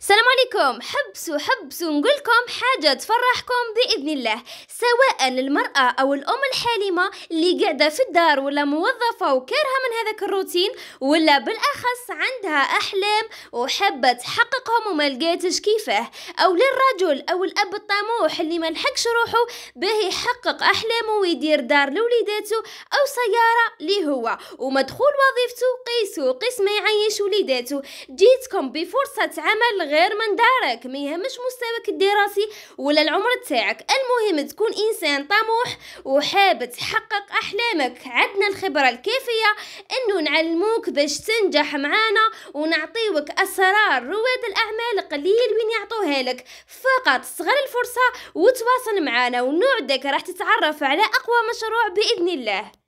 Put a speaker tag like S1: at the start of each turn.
S1: السلام عليكم حبسوا حبسوا نقولكم حاجة تفرحكم بإذن الله سواء المرأة أو الأم الحالمة اللي قاعدة في الدار ولا موظفة وكارها من هذاك الروتين ولا بالأخص عندها أحلام وحابة تحققهم وما لقيتش كيفاه أو للرجل أو الأب الطموح اللي ما لحقش روحه به يحقق أحلامه ويدير دار لوليداته أو سيارة لي هو ومدخول وظيفته قيسو قيس يعيش وليداته جيتكم بفرصة عمل غير من دارك ما يهمش مستواك الدراسي ولا العمر تاعك المهم تكون انسان طموح وحاب تحقق احلامك عندنا الخبره الكافيه انه نعلموك باش تنجح معانا ونعطيوك اسرار رواد الاعمال قليل وين يعطوها لك فقط صغر الفرصه وتواصل معنا ونوعدك راح تتعرف على اقوى مشروع باذن الله